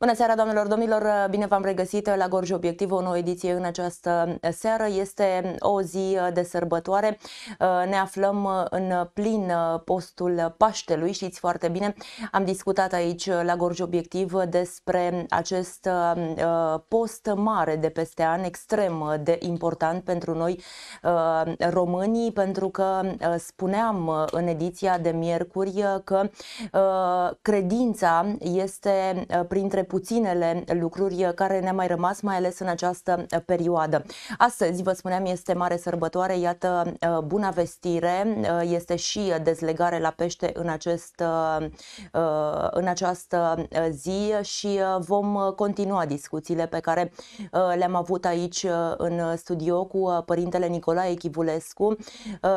Bună seara, doamnelor, domnilor! Bine v-am regăsit la Gorj Obiectiv, o nouă ediție în această seară. Este o zi de sărbătoare. Ne aflăm în plin postul Paștelui, știți foarte bine. Am discutat aici la Gorj Obiectiv despre acest uh, post mare de peste an, extrem de important pentru noi uh, românii, pentru că uh, spuneam în ediția de miercuri că credința este printre puținele lucruri uh, care ne-a mai rămas, mai ales în această uh, perioadă. Astăzi, vă spuneam, este mare sărbătoare, iată uh, buna vestire, este și dezlegare la pește în, acest, în această zi și vom continua discuțiile pe care le-am avut aici în studio cu părintele Nicolae Chivulescu.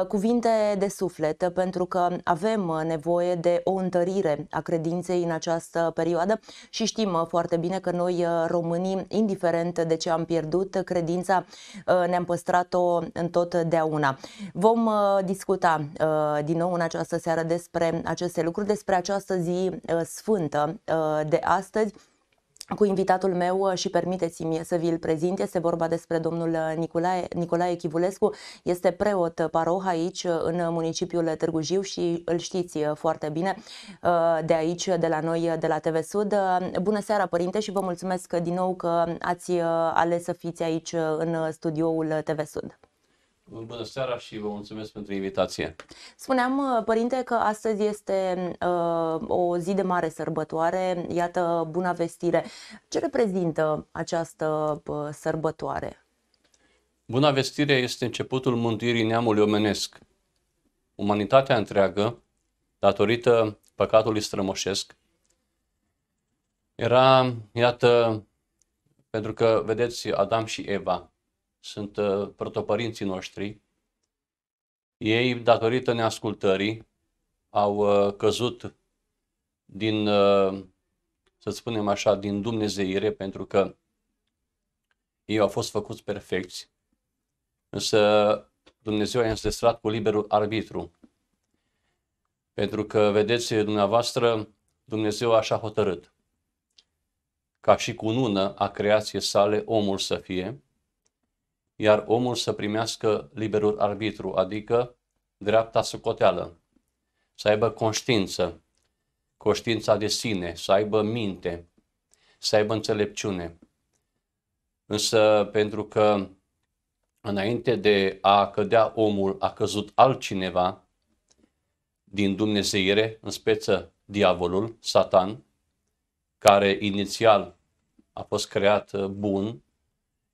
Cuvinte de suflet, pentru că avem nevoie de o întărire a credinței în această perioadă și știm foarte bine că noi uh, românii, indiferent de ce am pierdut, credința uh, ne-am păstrat-o întotdeauna. Vom uh, discuta din nou în această seară despre aceste lucruri, despre această zi sfântă de astăzi cu invitatul meu uh, și permiteți-mi să vi-l prezint. Este vorba despre domnul uh, Nicolae, Nicolae Chivulescu. Este preot paroh aici uh, în municipiul Târgu Jiu și îl știți foarte bine de aici, de la noi, de la TV Sud. Bună seara, părinte, și vă mulțumesc din nou că ați ales să fiți aici în studioul TV Sud. Bună seara și vă mulțumesc pentru invitație. Spuneam, uh, părinte, că astăzi este uh, o zi de mare sărbătoare. Iată, bună vestire. Ce reprezintă această uh, sărbătoare? Buna vestire este începutul mântuirii neamului omenesc. Umanitatea întreagă, datorită păcatului strămoșesc, era, iată, pentru că, vedeți, Adam și Eva, sunt uh, protopărinții noștri. Ei, datorită neascultării, au uh, căzut din, uh, să spunem așa, din dumnezeire, pentru că ei au fost făcuți perfecți, însă Dumnezeu a înzestrat cu liberul arbitru. Pentru că, vedeți, dumneavoastră, Dumnezeu așa hotărât. Ca și cu nună a creației sale omul să fie, iar omul să primească liberul arbitru, adică dreapta socoteală, să aibă conștiință, conștiința de sine, să aibă minte, să aibă înțelepciune. Însă, pentru că înainte de a cădea omul, a căzut altcineva din Dumnezeire, în speță diavolul, Satan, care inițial a fost creat bun,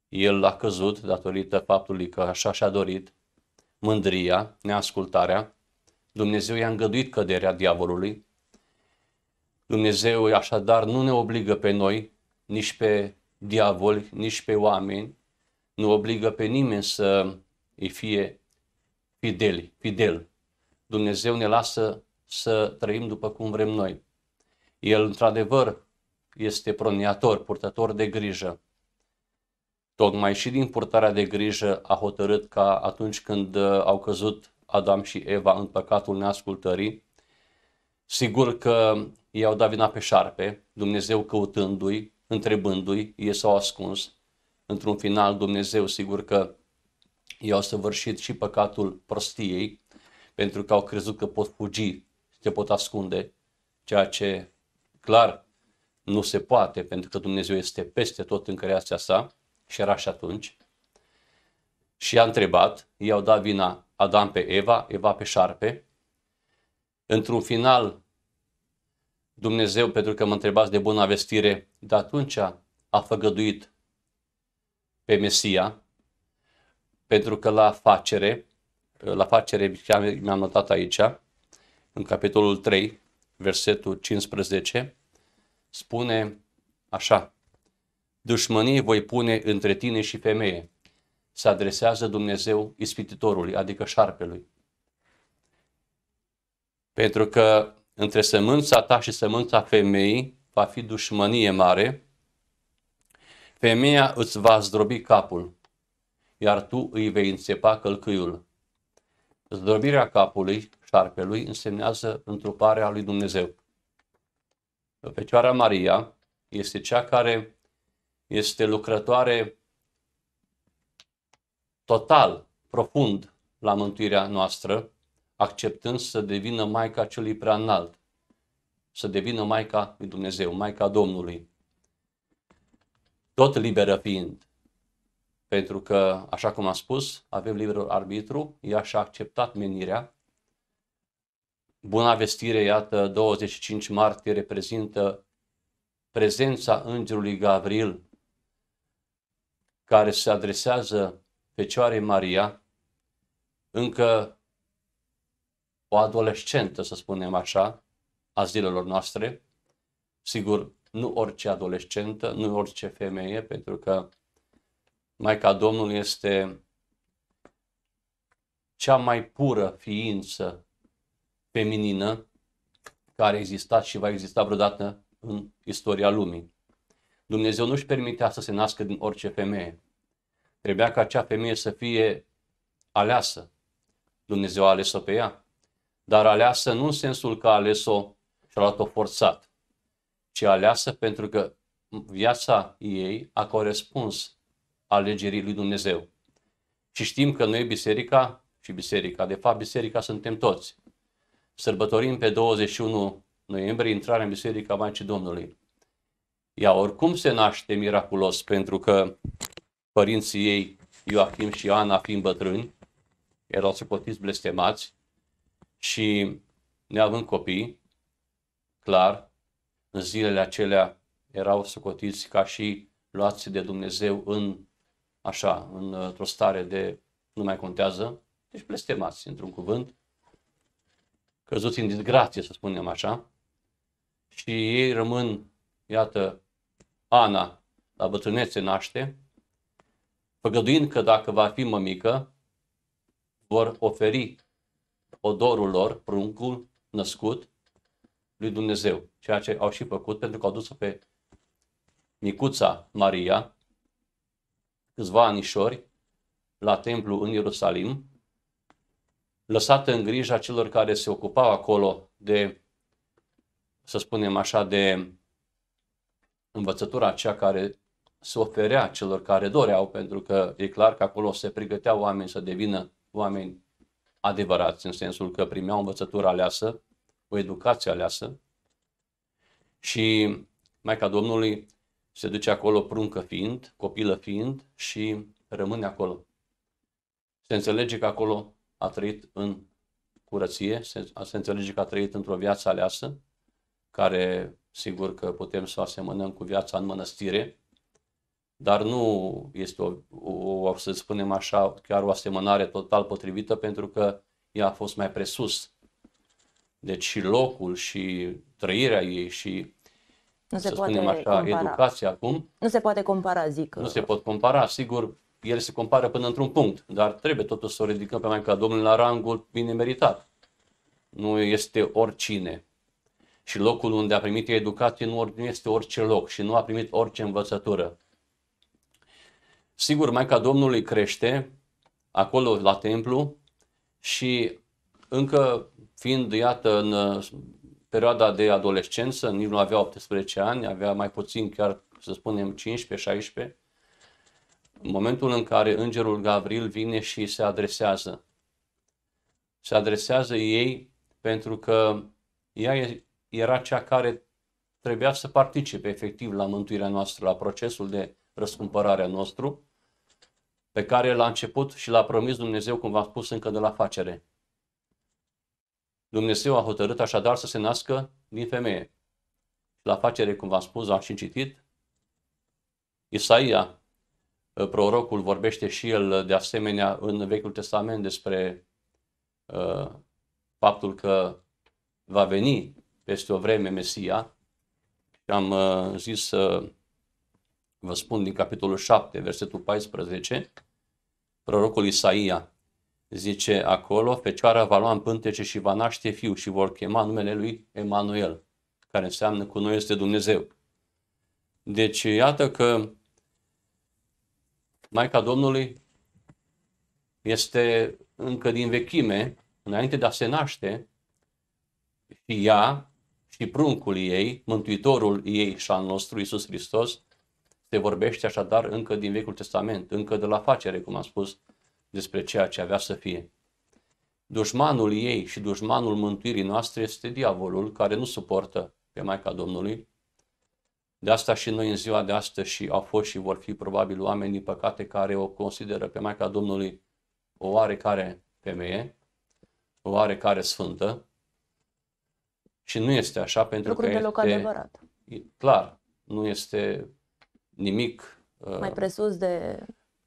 el a căzut datorită faptului că așa și-a dorit mândria, neascultarea. Dumnezeu i-a îngăduit căderea diavolului. Dumnezeu așadar nu ne obligă pe noi, nici pe diavoli, nici pe oameni, nu obligă pe nimeni să îi fie fideli, fidel. Dumnezeu ne lasă să trăim după cum vrem noi. El, într-adevăr, este proniator, purtător de grijă, Tocmai și din purtarea de grijă a hotărât ca atunci când uh, au căzut Adam și Eva în păcatul neascultării, sigur că i-au dat vina pe șarpe, Dumnezeu căutându-i, întrebându-i, ei s-au ascuns. Într-un final, Dumnezeu sigur că i-au săvârșit și păcatul prostiei, pentru că au crezut că pot fugi, se pot ascunde, ceea ce clar nu se poate, pentru că Dumnezeu este peste tot în creația sa și era și atunci, și a întrebat, i-au dat vina Adam pe Eva, Eva pe șarpe. Într-un final, Dumnezeu, pentru că mă întrebați de bună vestire, de atunci a făgăduit pe Mesia, pentru că la facere, la facere, mi-am notat aici, în capitolul 3, versetul 15, spune așa, dușmănie voi pune între tine și femeie. Se adresează Dumnezeu ispititorului, adică șarpelui. Pentru că între sămânța ta și sămânța femeii va fi dușmănie mare, femeia îți va zdrobi capul, iar tu îi vei înțepa călcâiul. Zdrobirea capului, șarpelui, însemnează întruparea lui Dumnezeu. Fecioara Maria este cea care este lucrătoare total, profund la mântuirea noastră, acceptând să devină Maica celui prea înalt, să devină Maica lui Dumnezeu, Maica Domnului, tot liberă fiind. Pentru că, așa cum am spus, avem liberul arbitru, ea și-a acceptat menirea. Buna vestire, iată, 25 martie reprezintă prezența Îngerului Gabriel care se adresează Fecioarei Maria, încă o adolescentă, să spunem așa, a zilelor noastre, sigur, nu orice adolescentă, nu orice femeie, pentru că Maica Domnului este cea mai pură ființă feminină care a existat și va exista vreodată în istoria lumii. Dumnezeu nu-și permitea să se nască din orice femeie. Trebuia ca acea femeie să fie aleasă. Dumnezeu a ales-o pe ea. Dar aleasă nu în sensul că a ales-o și a luat-o forțat, ci aleasă pentru că viața ei a corespuns alegerii lui Dumnezeu. Și știm că noi biserica și biserica, de fapt biserica suntem toți. Sărbătorim pe 21 noiembrie intrarea în Biserica Maicii Domnului. Ea oricum se naște miraculos pentru că părinții ei, Ioachim și Ana, fiind bătrâni, erau socotiți blestemați și neavând copii, clar, în zilele acelea erau socotiți ca și luați de Dumnezeu în așa, într-o stare de nu mai contează, deci blestemați, într-un cuvânt, căzuți în disgrație, să spunem așa, și ei rămân, iată, Ana la bătrânețe naște, făgăduind că dacă va fi mămică, vor oferi odorul lor, pruncul născut lui Dumnezeu, ceea ce au și făcut pentru că au dus pe micuța Maria câțiva anișori la templu în Ierusalim, lăsată în grija celor care se ocupau acolo de, să spunem așa, de învățătura aceea care se oferea celor care doreau, pentru că e clar că acolo se pregăteau oameni să devină oameni adevărați, în sensul că primeau învățătura aleasă, o educație aleasă și Maica Domnului se duce acolo pruncă fiind, copilă fiind și rămâne acolo. Se înțelege că acolo a trăit în curăție, se, se înțelege că a trăit într-o viață aleasă, care Sigur că putem să asemănăm cu viața în mănăstire, dar nu este o, o, să spunem așa, chiar o asemănare total potrivită pentru că ea a fost mai presus. Deci și locul și trăirea ei și nu se să poate spunem așa, compara. educația acum. Nu se poate compara, zic. Nu se pot compara, sigur, ele se compară până într-un punct, dar trebuie totuși să o ridicăm pe ca Domnului la rangul bine meritat. Nu este oricine și locul unde a primit educație nu este orice loc și nu a primit orice învățătură. Sigur, Maica Domnului crește acolo la templu și încă fiind, iată, în uh, perioada de adolescență, nici nu avea 18 ani, avea mai puțin, chiar să spunem 15-16, în momentul în care îngerul Gavril vine și se adresează. Se adresează ei pentru că ea era cea care trebuia să participe efectiv la mântuirea noastră, la procesul de răscumpărare a nostru, pe care l-a început și l-a promis Dumnezeu, cum v-am spus, încă de la facere. Dumnezeu a hotărât așadar să se nască din femeie. La facere, cum v-am spus, am și citit, Isaia, ă, prorocul, vorbește și el de asemenea în Vechiul Testament despre uh, faptul că va veni peste o vreme Mesia și am uh, zis să vă spun din capitolul 7, versetul 14, prorocul Isaia zice acolo, Fecioara va lua în pântece și va naște fiu și vor chema numele lui Emanuel, care înseamnă cu noi este Dumnezeu. Deci iată că Maica Domnului este încă din vechime, înainte de a se naște, și ea și pruncul ei, mântuitorul ei și al nostru, Iisus Hristos, se vorbește așadar încă din Vechiul Testament, încă de la facere, cum am spus, despre ceea ce avea să fie. Dușmanul ei și dușmanul mântuirii noastre este diavolul care nu suportă pe Maica Domnului. De asta și noi în ziua de astăzi și au fost și vor fi probabil oameni din păcate care o consideră pe Maica Domnului o oarecare femeie, o oarecare sfântă, și nu este așa pentru Lucru că deloc este, adevărat. clar, nu este nimic uh, mai presus de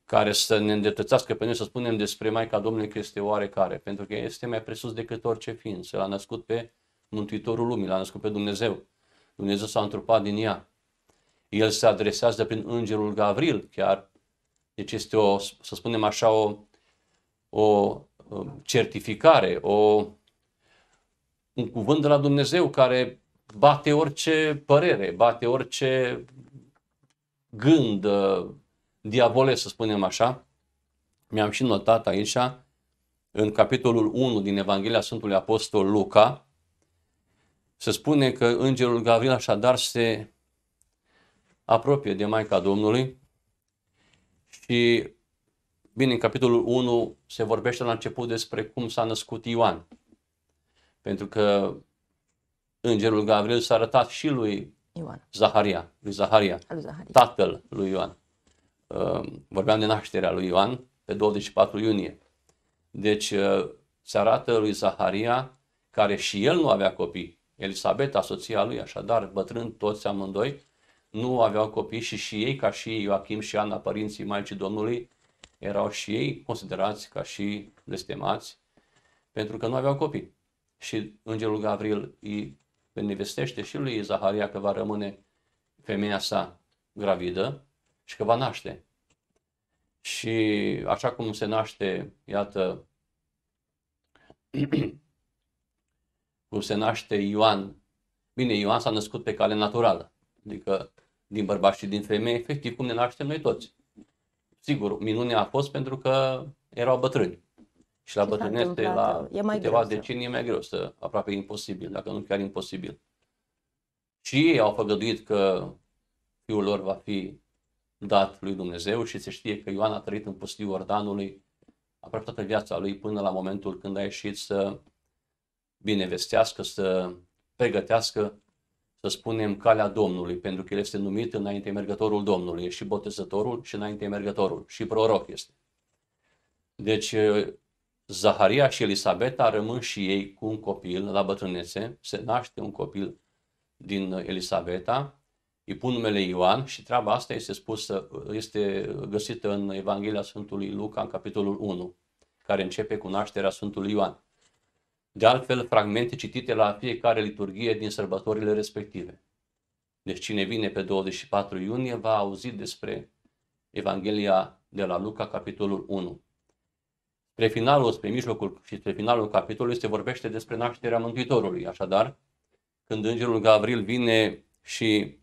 care să ne îndreptățească pe noi să spunem despre Maica Domnului că este oarecare, pentru că este mai presus decât orice ființă. L-a născut pe Mântuitorul Lumii, l-a născut pe Dumnezeu. Dumnezeu s-a întrupat din ea. El se adresează prin Îngerul Gavril, chiar. Deci este o, să spunem așa, o, o uh, certificare, o un cuvânt de la Dumnezeu care bate orice părere, bate orice gând uh, diavole, să spunem așa. Mi-am și notat aici, în capitolul 1 din Evanghelia Sfântului Apostol Luca, se spune că îngerul Gavril așadar se apropie de Maica Domnului și, bine, în capitolul 1 se vorbește la început despre cum s-a născut Ioan. Pentru că îngerul Gabriel s-a arătat și lui Ioan. Zaharia, lui Zaharia, lui Zaharia, tatăl lui Ioan. Ehm, vorbeam de nașterea lui Ioan pe 24 iunie. Deci ehm, se arată lui Zaharia, care și el nu avea copii. Elisabeta, soția lui, așadar, bătrân toți amândoi, nu aveau copii și și ei, ca și Ioachim și Ana, părinții Maicii Domnului, erau și ei considerați ca și blestemați, pentru că nu aveau copii și Îngerul Gavril îi benevestește și lui Zaharia că va rămâne femeia sa gravidă și că va naște. Și așa cum se naște, iată, cum se naște Ioan. Bine, Ioan s-a născut pe cale naturală, adică din bărbați și din femei, efectiv cum ne naștem noi toți. Sigur, minunea a fost pentru că erau bătrâni. Și la bătrânețe, la e mai câteva greu da. decenii, e mai greu, să, aproape imposibil, dacă nu chiar imposibil. Și ei au făgăduit că fiul lor va fi dat lui Dumnezeu și se știe că Ioan a trăit în pustiul Ordanului aproape toată viața lui până la momentul când a ieșit să binevestească, să pregătească, să spunem, calea Domnului, pentru că el este numit înainte mergătorul Domnului, e și botezătorul și înainte mergătorul și proroc este. Deci Zaharia și Elisabeta rămân și ei cu un copil la bătrânețe, se naște un copil din Elisabeta, îi pun numele Ioan și treaba asta este spusă, este găsită în Evanghelia Sfântului Luca, în capitolul 1, care începe cu nașterea Sfântului Ioan. De altfel, fragmente citite la fiecare liturghie din sărbătorile respective. Deci cine vine pe 24 iunie va auzi despre Evanghelia de la Luca, capitolul 1. Spre finalul, spre mijlocul și spre finalul capitolului se vorbește despre nașterea Mântuitorului. Așadar, când Îngerul Gavril vine și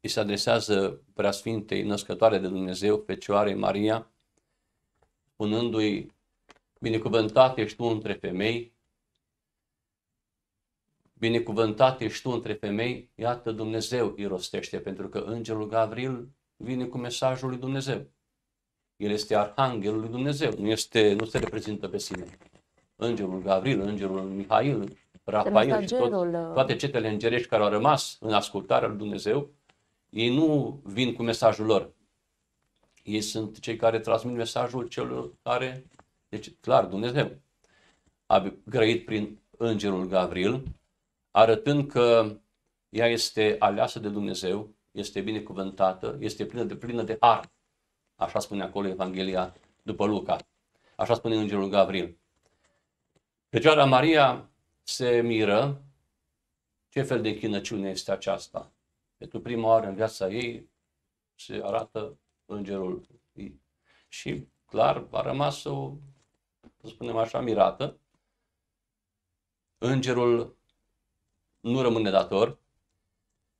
îi se adresează preasfintei născătoare de Dumnezeu, Fecioare Maria, spunându-i, binecuvântat ești tu între femei, binecuvântat ești tu între femei, iată Dumnezeu îi rostește, pentru că Îngerul Gavril vine cu mesajul lui Dumnezeu. El este arhanghelul lui Dumnezeu, nu, este, nu se reprezintă pe sine. Îngerul Gavril, îngerul Mihail, Rafael și tot, uh, toate cetele îngerești care au rămas în ascultarea lui Dumnezeu, ei nu vin cu mesajul lor. Ei sunt cei care transmit mesajul celor care, deci clar, Dumnezeu a grăit prin îngerul Gavril, arătând că ea este aleasă de Dumnezeu, este binecuvântată, este plină de, plină de ar. Așa spune acolo Evanghelia după Luca. Așa spune Îngerul Gavril. Fecioara Maria se miră ce fel de închinăciune este aceasta. Pentru prima oară în viața ei se arată Îngerul ei. Și clar a rămas o, să spunem așa, mirată. Îngerul nu rămâne dator,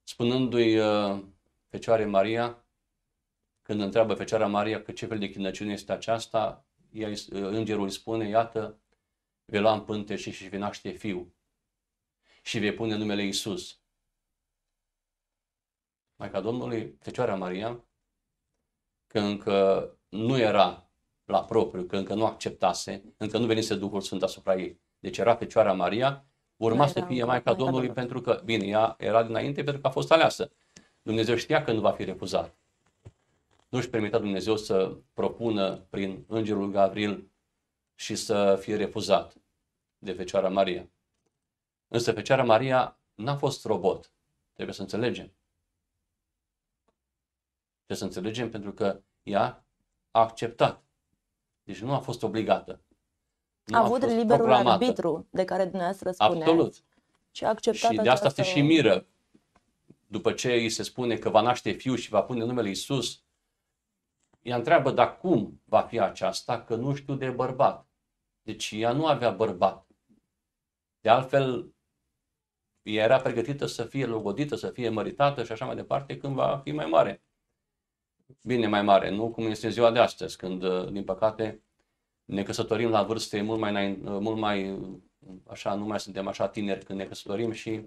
spunându-i uh, Fecioare Maria, când întreabă Fecioara Maria că ce fel de chinăciune este aceasta, ea, ă, îngerul îi spune, iată, vei lua în pânte și, și vei naște fiu și vei pune numele Iisus. Maica Domnului, Fecioara Maria, că încă nu era la propriu, că încă nu acceptase, încă nu venise Duhul Sfânt asupra ei. Deci era Fecioara Maria, urma să fie Maica Domnului pentru că, bine, ea era dinainte pentru că a fost aleasă. Dumnezeu știa că nu va fi refuzat nu își permitea Dumnezeu să propună prin Îngerul Gabriel și să fie refuzat de Fecioara Maria. Însă Fecioara Maria n-a fost robot. Trebuie să înțelegem. Trebuie să înțelegem pentru că ea a acceptat. Deci nu a fost obligată. Nu a, a avut liberul programată. arbitru de care dumneavoastră spuneți. Absolut. Și a acceptat Și de asta se și miră. După ce îi se spune că va naște fiu și va pune numele Isus. Ea întreabă, dar cum va fi aceasta, că nu știu de bărbat. Deci ea nu avea bărbat. De altfel, ea era pregătită să fie logodită, să fie măritată și așa mai departe când va fi mai mare. Bine mai mare, nu cum este ziua de astăzi, când, din păcate, ne căsătorim la vârste mult mai, mult mai așa, nu mai suntem așa tineri când ne căsătorim și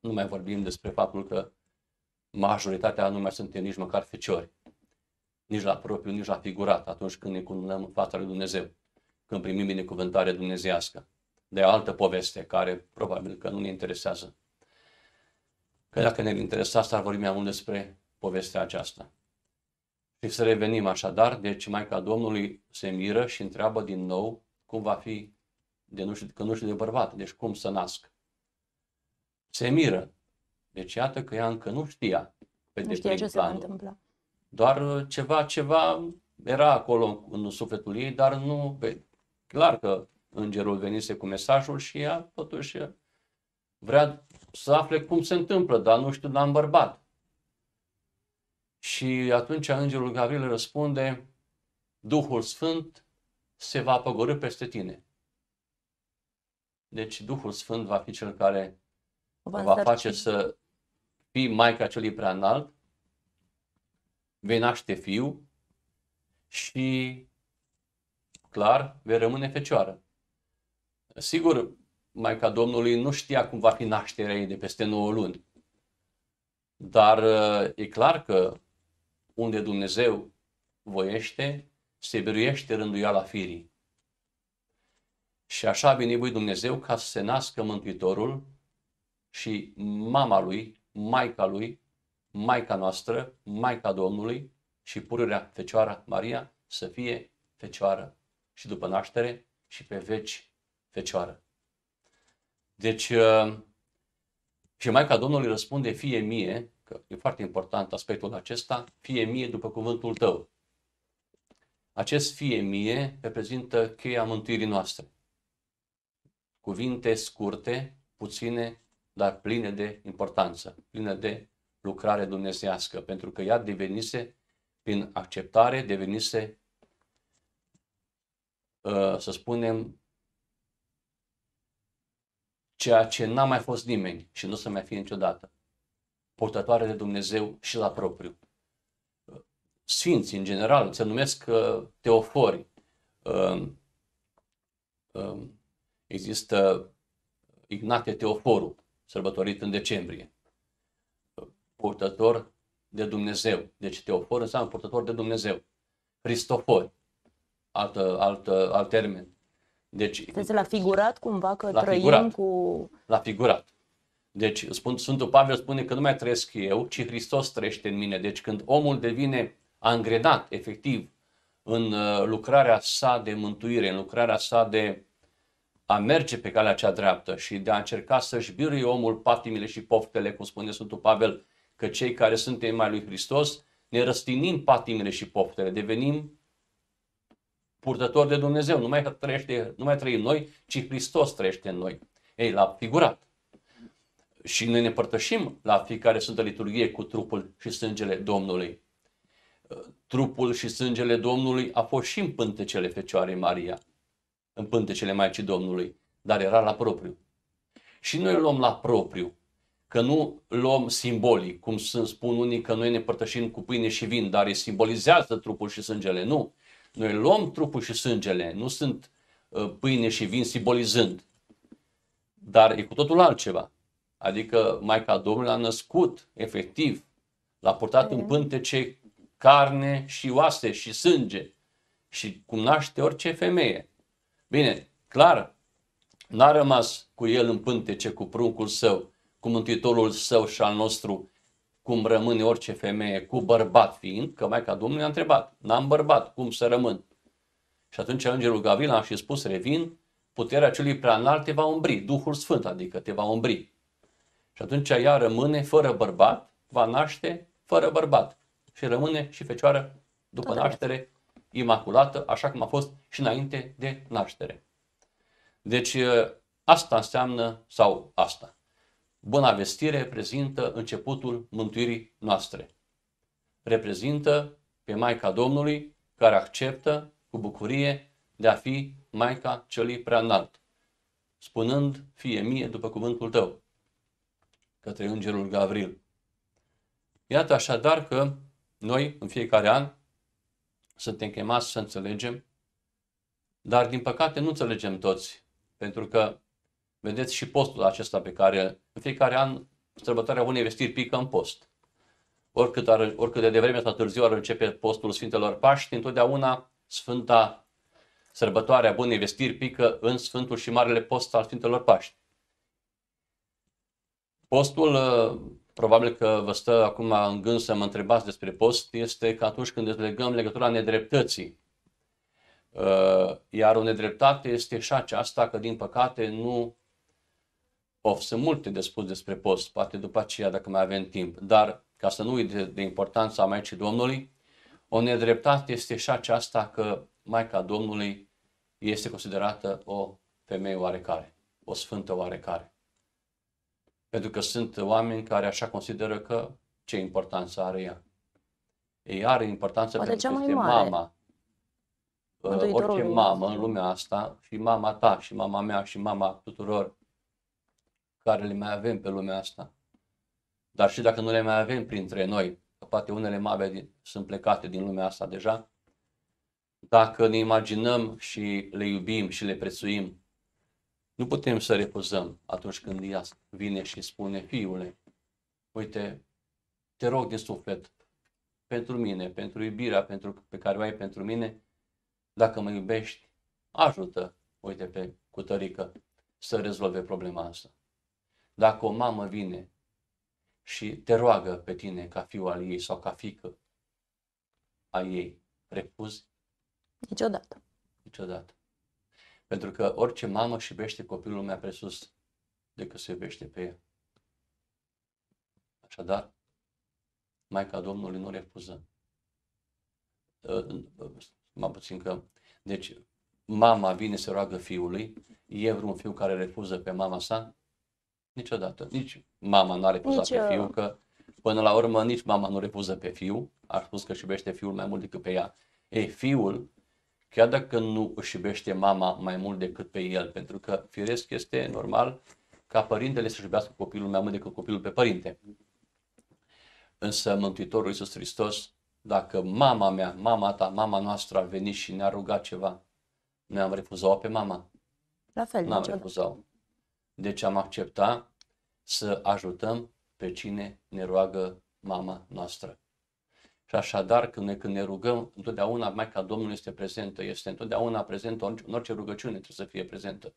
nu mai vorbim despre faptul că majoritatea nu mai suntem nici măcar feciori nici la propriu, nici la figurat, atunci când ne cununăm în fața lui Dumnezeu, când primim binecuvântarea dumnezească. De altă poveste care probabil că nu ne interesează. Că dacă ne-ar interesa, s-ar vorbi mai mult despre povestea aceasta. Și să revenim așadar, deci Maica Domnului se miră și întreabă din nou cum va fi de nu știu, că nu știu de bărbat, deci cum să nasc. Se miră. Deci iată că ea încă nu știa pe nu știa ce planul. se va întâmpla. Doar uh, ceva, ceva era acolo în sufletul ei, dar nu, pe, clar că îngerul venise cu mesajul și ea totuși uh, vrea să afle cum se întâmplă, dar nu știu, dar am bărbat. Și atunci îngerul Gabriel răspunde, Duhul Sfânt se va pogorâ peste tine. Deci Duhul Sfânt va fi cel care va face să fii Maica celui prea înalt vei naște fiu și, clar, vei rămâne fecioară. Sigur, Maica Domnului nu știa cum va fi nașterea ei de peste 9 luni. Dar e clar că unde Dumnezeu voiește, se biruiește rânduiala firii. Și așa a binevoi Dumnezeu ca să se nască Mântuitorul și mama lui, maica lui, Maica noastră, Maica Domnului și pururea Fecioara Maria să fie Fecioară și după naștere și pe veci Fecioară. Deci, uh, și Maica Domnului răspunde, fie mie, că e foarte important aspectul acesta, fie mie după cuvântul tău. Acest fie mie reprezintă cheia mântuirii noastre. Cuvinte scurte, puține, dar pline de importanță, pline de lucrare dumnezească, pentru că ea devenise, prin acceptare, devenise, uh, să spunem, ceea ce n-a mai fost nimeni și nu o să mai fie niciodată, portătoare de Dumnezeu și la propriu. Sfinți, în general, se numesc uh, teofori. Uh, există Ignate Teoforu, sărbătorit în decembrie purtător de Dumnezeu. Deci Teofor înseamnă purtător de Dumnezeu. Cristofor, alt alt alt termen. Deci, deci l-a figurat cumva că la trăim figurat, cu... La figurat. Deci spun, Sfântul Pavel spune că nu mai trăiesc eu, ci Hristos trăiește în mine. Deci când omul devine angrenat efectiv în uh, lucrarea sa de mântuire, în lucrarea sa de a merge pe calea cea dreaptă și de a încerca să-și birui omul patimile și poftele, cum spune Sfântul Pavel, că cei care suntem mai lui Hristos ne răstinim patimile și poftele, devenim purtători de Dumnezeu. Nu mai, trăiește, nu mai trăim noi, ci Hristos trăiește în noi. Ei, l-a figurat. Și noi ne părtășim la fiecare Sfântă Liturghie cu trupul și sângele Domnului. Trupul și sângele Domnului a fost și în pântecele Fecioarei Maria, în pântecele Maicii Domnului, dar era la propriu. Și noi luăm la propriu că nu luăm simbolic, cum spun unii că noi ne părtășim cu pâine și vin, dar îi simbolizează trupul și sângele. Nu. Noi luăm trupul și sângele, nu sunt uh, pâine și vin simbolizând. Dar e cu totul altceva. Adică Maica Domnului a născut, efectiv, l-a purtat mm. în pântece carne și oase și sânge și cum naște orice femeie. Bine, clar, n-a rămas cu el în pântece cu pruncul său, cu Mântuitorul său și al nostru, cum rămâne orice femeie cu bărbat fiind, că Maica Domnului a întrebat, n-am bărbat, cum să rămân? Și atunci Îngerul Gavril a și spus, revin, puterea celui prea înalt te va umbri, Duhul Sfânt, adică te va umbri. Și atunci ea rămâne fără bărbat, va naște fără bărbat și rămâne și fecioară după Tot naștere imaculată, așa cum a fost și înainte de naștere. Deci ă, asta înseamnă, sau asta, Buna vestire reprezintă începutul mântuirii noastre. Reprezintă pe Maica Domnului care acceptă cu bucurie de a fi Maica celui prea spunând fie mie după cuvântul tău către Îngerul Gavril. Iată așadar că noi în fiecare an suntem chemați să înțelegem, dar din păcate nu înțelegem toți, pentru că Vedeți și postul acesta pe care în fiecare an sărbătoarea unei vestiri pică în post. Oricât, ar, oricât de devreme sau târziu ar începe postul Sfintelor Paști, întotdeauna Sfânta sărbătoarea Bunei Vestiri pică în Sfântul și Marele Post al Sfintelor Paști. Postul, ă, probabil că vă stă acum în gând să mă întrebați despre post, este că atunci când dezlegăm legătura nedreptății, ă, iar o nedreptate este și aceasta că, din păcate, nu Of, sunt multe de spus despre post, poate după aceea dacă mai avem timp, dar ca să nu uit de, de importanța Maicii Domnului, o nedreptate este și aceasta că Maica Domnului este considerată o femeie oarecare, o sfântă oarecare. Pentru că sunt oameni care așa consideră că ce importanță are ea. Ei are importanță Poate pentru că este mare. mama. Uh, Mântuitorul orice mamă în lumea asta, și mama ta, și mama mea, și mama tuturor, care le mai avem pe lumea asta. Dar și dacă nu le mai avem printre noi, că poate unele mabe sunt plecate din lumea asta deja, dacă ne imaginăm și le iubim și le prețuim, nu putem să refuzăm atunci când ea vine și spune, fiule, uite, te rog din suflet, pentru mine, pentru iubirea pentru, pe care o ai pentru mine, dacă mă iubești, ajută, uite, pe cutărică să rezolve problema asta. Dacă o mamă vine și te roagă pe tine ca fiu al ei sau ca fică a ei, refuzi? Niciodată. Niciodată. Pentru că orice mamă și iubește copilul mai presus decât se iubește pe el. Așadar, Maica Domnului nu refuză. Ă, mă puțin că... Deci, mama vine să roagă fiului, e vreun fiu care refuză pe mama sa? Niciodată. Nici mama nu a refuzat Nicio. pe fiu, că până la urmă nici mama nu refuză pe fiu. A spus că își iubește fiul mai mult decât pe ea. Ei, fiul, chiar dacă nu își iubește mama mai mult decât pe el, pentru că firesc este normal ca părintele să-și iubească copilul mai mult decât copilul pe părinte. Însă Mântuitorul Iisus Hristos, dacă mama mea, mama ta, mama noastră a venit și ne-a rugat ceva, ne am refuzat pe mama. La fel. N-am niciodată. refuzat Deci am acceptat să ajutăm pe cine ne roagă mama noastră. Și așadar, când ne, când ne rugăm, întotdeauna Maica Domnului este prezentă, este întotdeauna prezentă în orice rugăciune, trebuie să fie prezentă.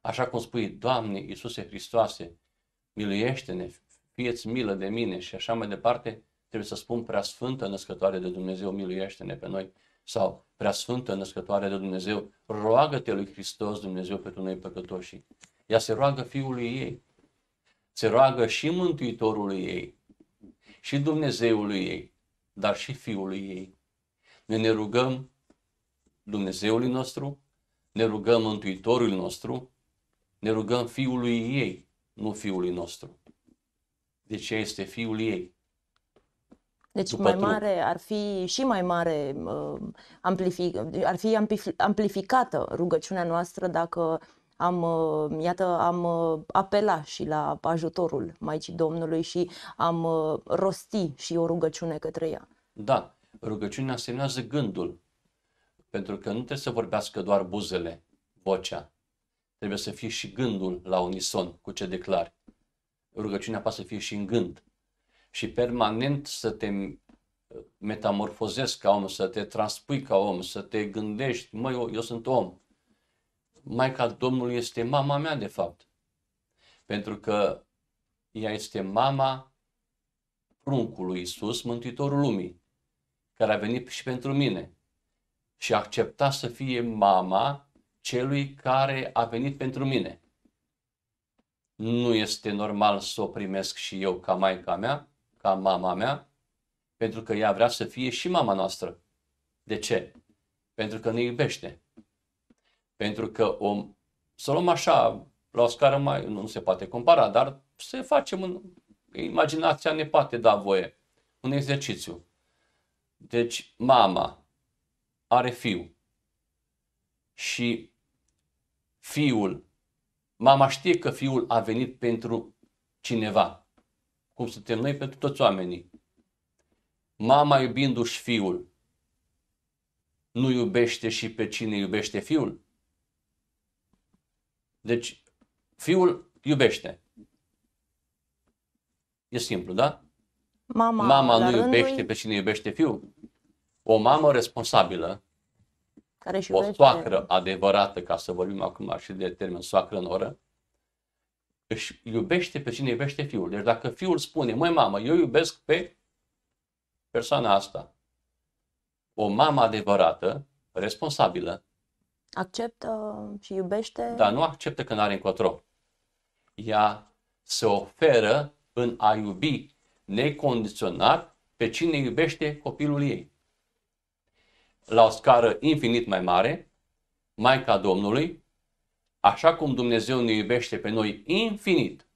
Așa cum spui, Doamne Iisuse Hristoase, miluiește-ne, fieți milă de mine și așa mai departe, trebuie să spun prea sfântă născătoare de Dumnezeu, miluiește-ne pe noi. Sau prea sfântă născătoare de Dumnezeu, roagă-te lui Hristos Dumnezeu pentru noi păcătoși. Ea se roagă Fiului ei, se roagă și Mântuitorului ei, și Dumnezeului ei, dar și Fiului ei. Ne ne rugăm Dumnezeului nostru, ne rugăm Mântuitorul nostru, ne rugăm Fiului ei, nu Fiului nostru. Deci este Fiul ei. Deci După mai trup. mare ar fi și mai mare uh, amplific, ar fi amplificată rugăciunea noastră dacă am, uh, iată, am uh, apelat și la ajutorul Maicii Domnului și am uh, rosti și o rugăciune către ea. Da, rugăciunea semnează gândul, pentru că nu trebuie să vorbească doar buzele, vocea. Trebuie să fie și gândul la unison cu ce declar. Rugăciunea poate să fie și în gând. Și permanent să te metamorfozezi ca om, să te transpui ca om, să te gândești, măi, eu, eu sunt om, Maica Domnului este mama mea, de fapt. Pentru că ea este mama pruncului Iisus, Mântuitorul Lumii, care a venit și pentru mine și a acceptat să fie mama celui care a venit pentru mine. Nu este normal să o primesc și eu ca maica mea, ca mama mea, pentru că ea vrea să fie și mama noastră. De ce? Pentru că ne iubește. Pentru că o, să luăm așa, la o scară mai, nu, nu se poate compara, dar să facem în, imaginația ne poate da voie, un exercițiu. Deci mama are fiu și fiul, mama știe că fiul a venit pentru cineva, cum suntem noi pentru toți oamenii. Mama iubindu-și fiul, nu iubește și pe cine iubește fiul? Deci, fiul iubește. E simplu, da? Mama, mama nu iubește lui... pe cine iubește fiul. O mamă responsabilă, care și o soacră adevărată, ca să vorbim acum și de termen soacră în oră, își iubește pe cine iubește fiul. Deci dacă fiul spune, măi mamă, eu iubesc pe persoana asta, o mamă adevărată, responsabilă, acceptă și iubește. Dar nu acceptă că nu are încotro. Ea se oferă în a iubi necondiționat pe cine iubește copilul ei. La o scară infinit mai mare, Maica Domnului, așa cum Dumnezeu ne iubește pe noi infinit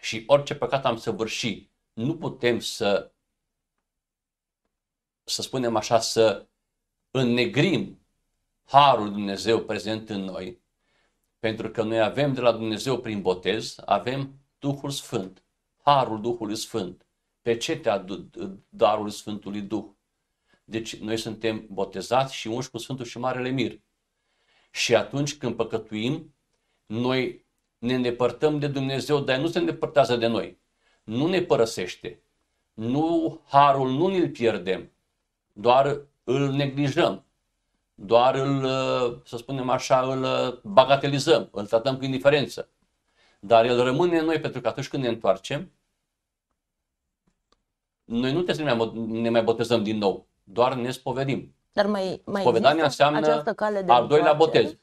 și orice păcat am săvârșit, nu putem să, să spunem așa, să înnegrim harul Dumnezeu prezent în noi, pentru că noi avem de la Dumnezeu prin botez, avem Duhul Sfânt, harul Duhului Sfânt, pecetea darului Sfântului Duh. Deci noi suntem botezați și unși cu Sfântul și Marele Mir. Și atunci când păcătuim, noi ne îndepărtăm de Dumnezeu, dar nu se îndepărtează de noi. Nu ne părăsește. Nu harul, nu ne-l pierdem, doar îl neglijăm doar îl, ă, să spunem așa, îl ă, bagatelizăm, îl tratăm cu indiferență. Dar el rămâne în noi pentru că atunci când ne întoarcem, noi nu trebuie să ne mai, botezăm din nou, doar ne spovedim. Dar mai, mai Spovedania înseamnă cale de al doilea botez.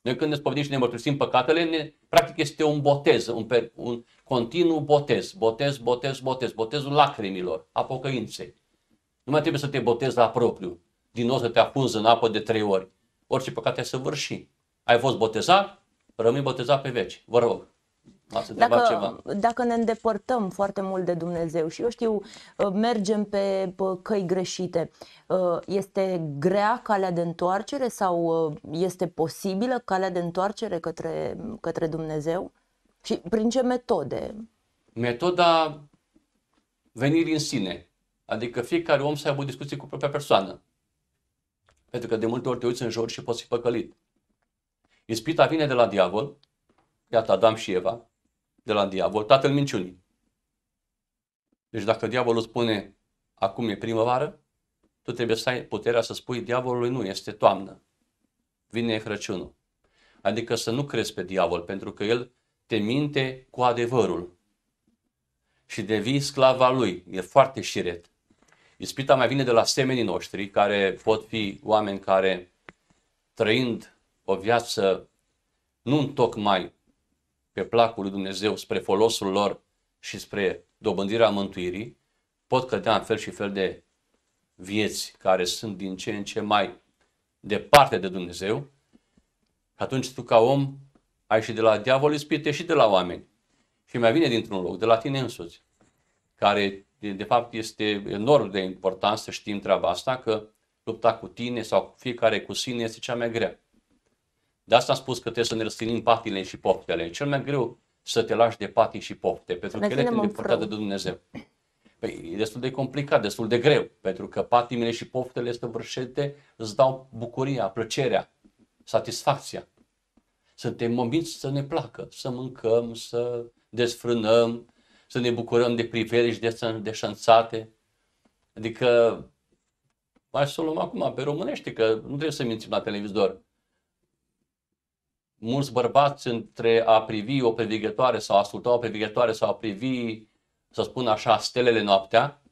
Noi când ne spovedim și ne mărturisim păcatele, ne, practic este un botez, un, un continuu botez, botez, botez, botez, botezul lacrimilor, a pocăinței. Nu mai trebuie să te botezi la propriu, din nou să te afunzi în apă de trei ori. Orice păcat să vârși. Ai fost botezat, rămâi botezat pe veci. Vă rog. Dacă, ceva. dacă ne îndepărtăm foarte mult de Dumnezeu și eu știu, uh, mergem pe uh, căi greșite, uh, este grea calea de întoarcere sau este posibilă calea de întoarcere către, către Dumnezeu? Și prin ce metode? Metoda venirii în sine. Adică fiecare om să aibă o discuție cu propria persoană. Pentru că de multe ori te uiți în jur și poți fi păcălit. Ispita vine de la diavol, iată Adam și Eva, de la diavol, tatăl minciunii. Deci dacă diavolul spune acum e primăvară, tu trebuie să ai puterea să spui diavolului nu, este toamnă. Vine Crăciunul. Adică să nu crezi pe diavol, pentru că el te minte cu adevărul și devii sclava lui. E foarte șiret. Ispita mai vine de la semenii noștri, care pot fi oameni care, trăind o viață nu tocmai pe placul lui Dumnezeu, spre folosul lor și spre dobândirea mântuirii, pot cădea în fel și fel de vieți care sunt din ce în ce mai departe de Dumnezeu, atunci tu ca om ai și de la diavol ispite și de la oameni. Și mai vine dintr-un loc, de la tine însuți, care de fapt, este enorm de important să știm treaba asta, că lupta cu tine sau cu fiecare cu sine este cea mai grea. De asta am spus că trebuie să ne răstinim patile și poftele. E cel mai greu să te lași de patii și pofte, pentru că ele te îndepărtează de Dumnezeu. Păi e destul de complicat, destul de greu, pentru că patimile și poftele vârșete, îți dau bucuria, plăcerea, satisfacția. Suntem mobiți să ne placă, să mâncăm, să desfrânăm, să ne bucurăm de priveliști de deșanțate. Adică, mai să o luăm acum pe românește, că nu trebuie să mințim la televizor. Mulți bărbați între a privi o privigătoare sau a asculta o privigătoare sau a privi, să spun așa, stelele noaptea,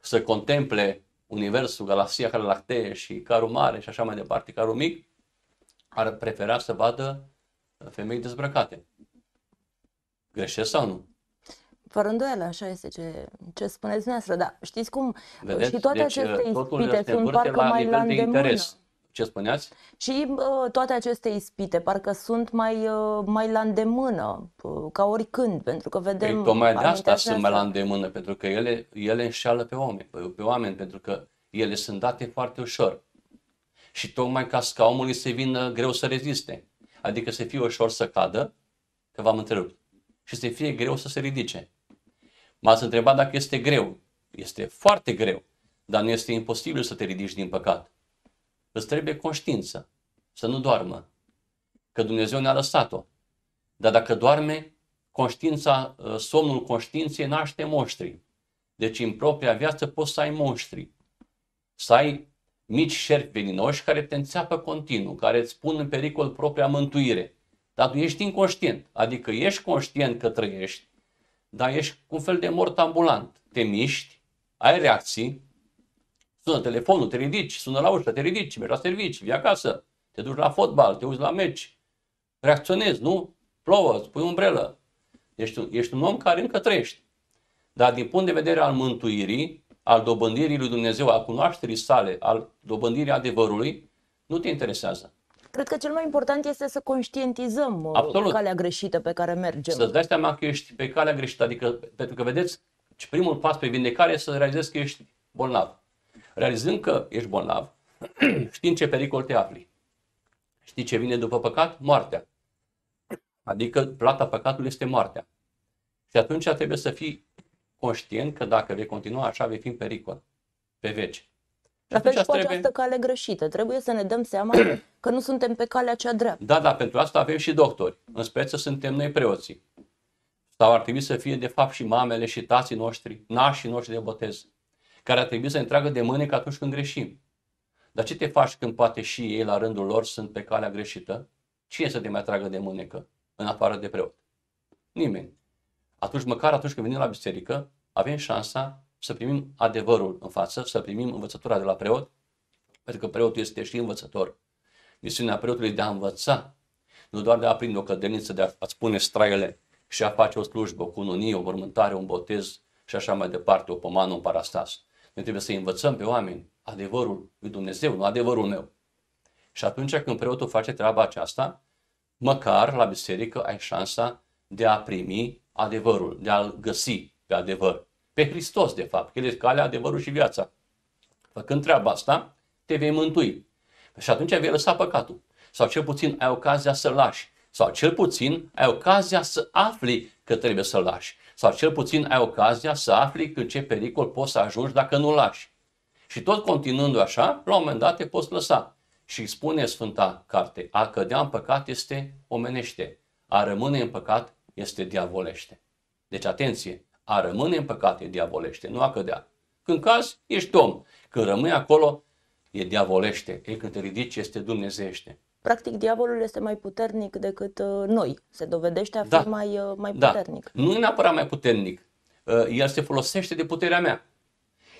să contemple Universul, Galaxia care lactee și carul mare și așa mai departe, carul mic, ar prefera să vadă femei dezbrăcate. Greșesc sau nu? Fără îndoială, așa este ce, ce spuneți dumneavoastră, dar știți cum? Vedeți? Și toate deci, aceste uh, ispite sunt parcă mai la de Interes. Ce spuneați? Și uh, toate aceste ispite parcă sunt mai, uh, mai la îndemână, uh, ca oricând, pentru că vedem... Păi, tocmai de asta sunt mai la îndemână, pentru că ele, ele înșeală pe oameni, pe, pe oameni, pentru că ele sunt date foarte ușor. Și tocmai ca ca omului să vină greu să reziste. Adică să fie ușor să cadă, că v-am întrerupt, și să fie greu să se ridice. M-ați întrebat dacă este greu. Este foarte greu, dar nu este imposibil să te ridici din păcat. Îți trebuie conștiință, să nu doarmă, că Dumnezeu ne-a lăsat-o. Dar dacă doarme, conștiința, uh, somnul conștiinței naște monștri. Deci în propria viață poți să ai monștri. Să ai mici șerpi veninoși care te înțeapă continuu, care îți pun în pericol propria mântuire. Dar tu ești inconștient, adică ești conștient că trăiești, dar ești un fel de mort ambulant. Te miști, ai reacții, sună telefonul, te ridici, sună la ușă, te ridici, mergi la servici, vii acasă, te duci la fotbal, te uiți la meci, reacționezi, nu? Plouă, îți pui umbrelă. Ești un, ești un om care încă trăiești. Dar din punct de vedere al mântuirii, al dobândirii lui Dumnezeu, al cunoașterii sale, al dobândirii adevărului, nu te interesează. Cred că cel mai important este să conștientizăm uh, Absolut. calea greșită pe care mergem. Să-ți dai seama că ești pe calea greșită, adică pentru că vedeți, primul pas pe vindecare este să realizezi că ești bolnav. Realizând că ești bolnav, în ce pericol te afli. Știi ce vine după păcat? Moartea. Adică plata păcatului este moartea. Și atunci trebuie să fii conștient că dacă vei continua așa, vei fi în pericol. Pe veci. Și la fel și cu trebuie... această cale greșită. Trebuie să ne dăm seama că nu suntem pe calea cea dreaptă. Da, da, pentru asta avem și doctori. În speță suntem noi preoții. Sau ar trebui să fie, de fapt, și mamele și tații noștri, nașii noștri de botez, care ar trebui să ne tragă de mânecă atunci când greșim. Dar ce te faci când poate și ei, la rândul lor, sunt pe calea greșită? Cine să te mai tragă de mânecă, în afară de preot? Nimeni. Atunci, măcar atunci când venim la biserică, avem șansa să primim adevărul în față, să primim învățătura de la preot, pentru că preotul este și învățător. Misiunea preotului de a învăța, nu doar de a prinde o cădeniță, de a-ți pune straiele și a face o slujbă, o cununie, o mormântare, un botez și așa mai departe, o pomană, un parastas. Noi trebuie să învățăm pe oameni adevărul lui Dumnezeu, nu adevărul meu. Și atunci când preotul face treaba aceasta, măcar la biserică ai șansa de a primi adevărul, de a-l găsi pe adevăr pe Hristos, de fapt, că El este calea, adevărul și viața. Făcând treaba asta, te vei mântui. Și atunci vei lăsa păcatul. Sau cel puțin ai ocazia să-l lași. Sau cel puțin ai ocazia să afli că trebuie să-l lași. Sau cel puțin ai ocazia să afli în ce pericol poți să ajungi dacă nu-l lași. Și tot continuând așa, la un moment dat te poți lăsa. Și spune Sfânta Carte, a cădea în păcat este omenește, a rămâne în păcat este diavolește. Deci atenție, a rămâne în păcate diavolește, nu a cădea. Când caz, ești om. Când rămâi acolo, e diavolește. E când te ridici, este dumnezeiește. Practic, diavolul este mai puternic decât uh, noi. Se dovedește a fi da. mai, uh, mai da. puternic. Da. Nu e neapărat mai puternic. Uh, el se folosește de puterea mea.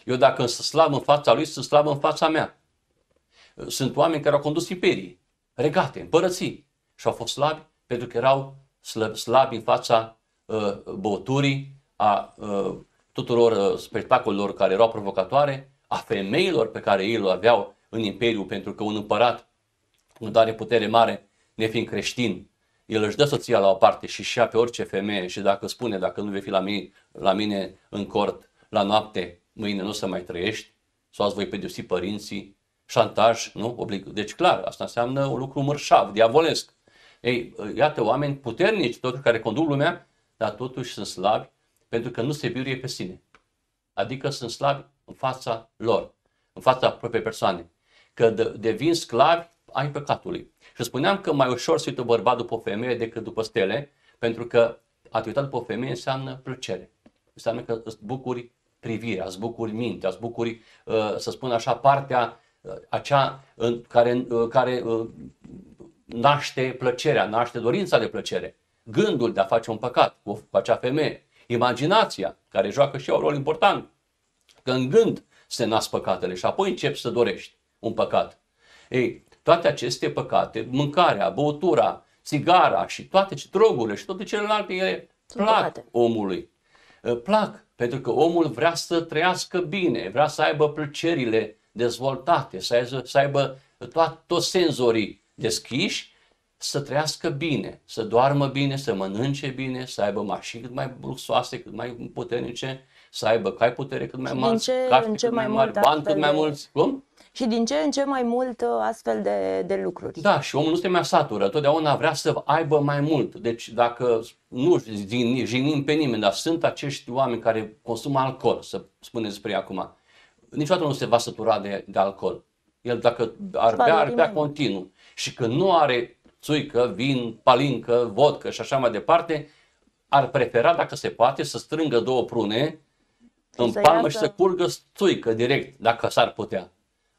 Eu dacă sunt slab în fața lui, sunt slab în fața mea. Sunt oameni care au condus imperii, regate, împărății și au fost slabi pentru că erau slabi în fața uh, băuturii, a ă, tuturor uh, ă, spectacolelor care erau provocatoare, a femeilor pe care ei le aveau în imperiu, pentru că un împărat nu are putere mare, nefiind creștin, el își dă soția la o parte și și pe orice femeie și dacă spune, dacă nu vei fi la mine, la mine în cort la noapte, mâine nu o să mai trăiești, sau ați voi pedepsi părinții, șantaj, nu? Oblig... Deci clar, asta înseamnă un lucru mărșav, diavolesc. Ei, iată, oameni puternici, toți care conduc lumea, dar totuși sunt slabi pentru că nu se biruie pe sine. Adică sunt slabi în fața lor, în fața propriei persoane. Că devin sclavi ai păcatului. Și spuneam că mai ușor să uită bărbat după o femeie decât după stele, pentru că a te uita după o femeie înseamnă plăcere. Înseamnă că îți bucuri privirea, îți bucuri mintea, îți bucuri, uh, să spun așa, partea uh, acea care, uh, care naște plăcerea, naște dorința de plăcere, gândul de a face un păcat cu acea femeie imaginația, care joacă și ea un rol important. Că în gând se nasc păcatele și apoi începi să dorești un păcat. Ei, toate aceste păcate, mâncarea, băutura, țigara și toate ce drogurile și toate celelalte, ele Sunt plac păcate. omului. Plac, pentru că omul vrea să trăiască bine, vrea să aibă plăcerile dezvoltate, să aibă, să aibă toat, toți senzorii deschiși să trăiască bine, să doarmă bine, să mănânce bine, să aibă mașini cât mai luxoase, cât mai puternice, să aibă cai putere cât mai mari, ce, în ce cât mai, mai mari, bani cât mai mulți. Cum? Și din ce în ce mai mult uh, astfel de, de lucruri. Da, și omul nu se mai satură, totdeauna vrea să aibă mai mult. Deci dacă nu jignim pe nimeni, dar sunt acești oameni care consumă alcool, să spunem despre acum, niciodată nu se va sătura de, de alcool. El dacă ar bea, ar bea continuu. Și când nu are țuică, vin, palincă, vodcă și așa mai departe, ar prefera, dacă se poate, să strângă două prune în palmă iasă... și să curgă țuică direct, dacă s-ar putea.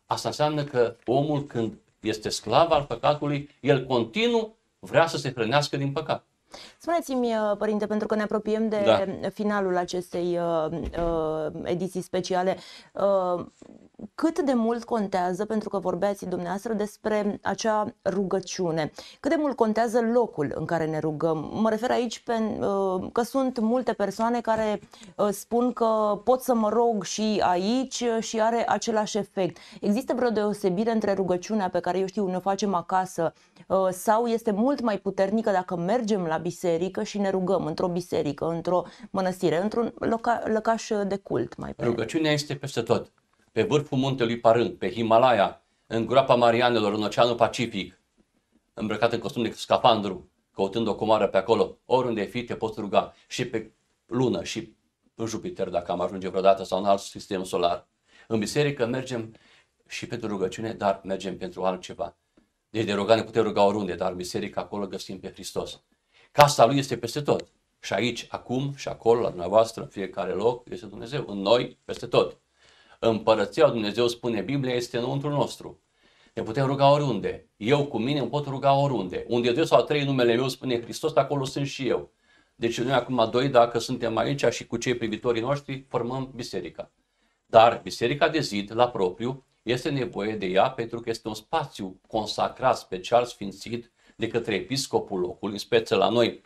Asta înseamnă că omul când este sclav al păcatului, el continuu vrea să se hrănească din păcat. Spuneți-mi, uh, părinte, pentru că ne apropiem de da. finalul acestei uh, uh, ediții speciale, uh, cât de mult contează, pentru că vorbeați dumneavoastră despre acea rugăciune, cât de mult contează locul în care ne rugăm. Mă refer aici pe, uh, că sunt multe persoane care uh, spun că pot să mă rog și aici uh, și are același efect. Există vreo deosebire între rugăciunea pe care eu știu ne facem acasă sau este mult mai puternică dacă mergem la biserică și ne rugăm într-o biserică, într-o mănăstire, într-un loca- lăcaș de cult mai bine. Rugăciunea este peste tot pe vârful muntelui Parâng, pe Himalaya, în groapa Marianelor, în Oceanul Pacific, îmbrăcat în costum de scafandru, căutând o comară pe acolo, oriunde fi, te poți ruga și pe lună și în Jupiter, dacă am ajunge vreodată, sau în alt sistem solar. În biserică mergem și pentru rugăciune, dar mergem pentru altceva. Deci de rugare putem ruga oriunde, dar în biserică acolo găsim pe Hristos. Casa Lui este peste tot. Și aici, acum și acolo, la dumneavoastră, în fiecare loc, este Dumnezeu, în noi, peste tot. Împărăția lui Dumnezeu, spune Biblia, este înăuntru nostru. Ne putem ruga oriunde. Eu cu mine îmi pot ruga oriunde. Unde doi sau trei numele meu spune Hristos, acolo sunt și eu. Deci noi acum doi, dacă suntem aici și cu cei privitorii noștri, formăm biserica. Dar biserica de zid, la propriu, este nevoie de ea pentru că este un spațiu consacrat, special, sfințit de către episcopul locului, în speță la noi,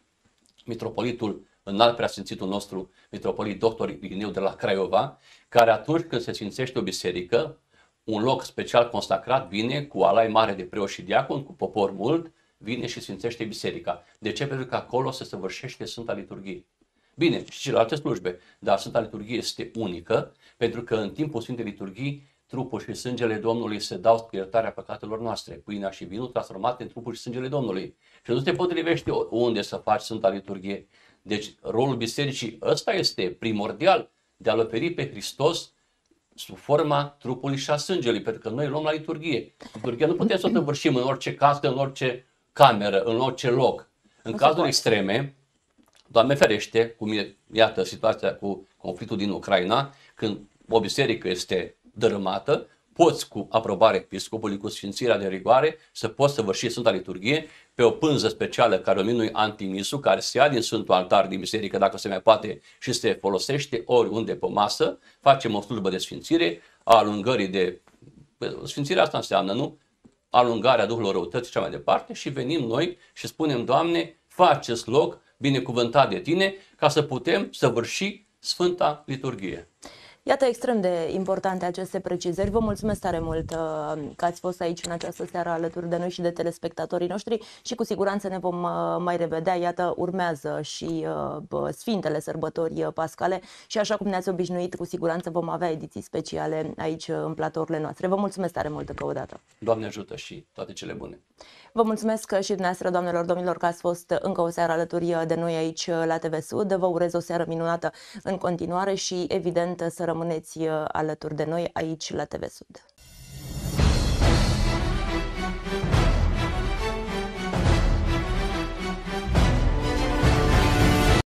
mitropolitul înalt preasfințitul nostru mitropolit doctor Igneu de la Craiova, care atunci când se sfințește o biserică, un loc special consacrat vine cu alai mare de preoți și diacon, cu popor mult, vine și sfințește biserica. De ce? Pentru că acolo se săvârșește Sfânta Liturghie. Bine, și celelalte slujbe, dar Sfânta Liturghie este unică, pentru că în timpul Sfintei Liturghii, trupul și sângele Domnului se dau spre iertarea păcatelor noastre, pâinea și vinul transformate în trupul și sângele Domnului. Și nu te potrivește unde să faci Sfânta Liturghie, deci rolul bisericii ăsta este primordial de a-L oferi pe Hristos sub forma trupului și a sângelui, pentru că noi luăm la liturghie. Liturghia nu putem să o tăvârșim în orice casă, în orice cameră, în orice loc. În nu cazuri extreme, Doamne ferește, cum e, iată, situația cu conflictul din Ucraina, când o biserică este dărâmată, poți cu aprobare episcopului, cu sfințirea de rigoare, să poți să vârși Sfânta Liturghie pe o pânză specială care o minui care se ia din Sfântul Altar din biserică, dacă se mai poate, și se folosește oriunde pe masă, facem o slujbă de sfințire, a alungării de... Sfințirea asta înseamnă, nu? Alungarea Duhului Răutății și cea mai departe și venim noi și spunem, Doamne, faceți loc binecuvântat de Tine ca să putem să vârși Sfânta Liturghie. Iată extrem de importante aceste precizări. Vă mulțumesc tare mult uh, că ați fost aici în această seară alături de noi și de telespectatorii noștri și cu siguranță ne vom uh, mai revedea. Iată, urmează și uh, Sfintele Sărbători Pascale și așa cum ne-ați obișnuit, cu siguranță vom avea ediții speciale aici în platourile noastre. Vă mulțumesc tare mult încă o dată. Doamne ajută și toate cele bune! Vă mulțumesc și dumneavoastră, doamnelor, domnilor, că ați fost încă o seară alături de noi aici la TV Sud. Vă urez o seară minunată în continuare și, evident, să rămâneți alături de noi aici la TV Sud.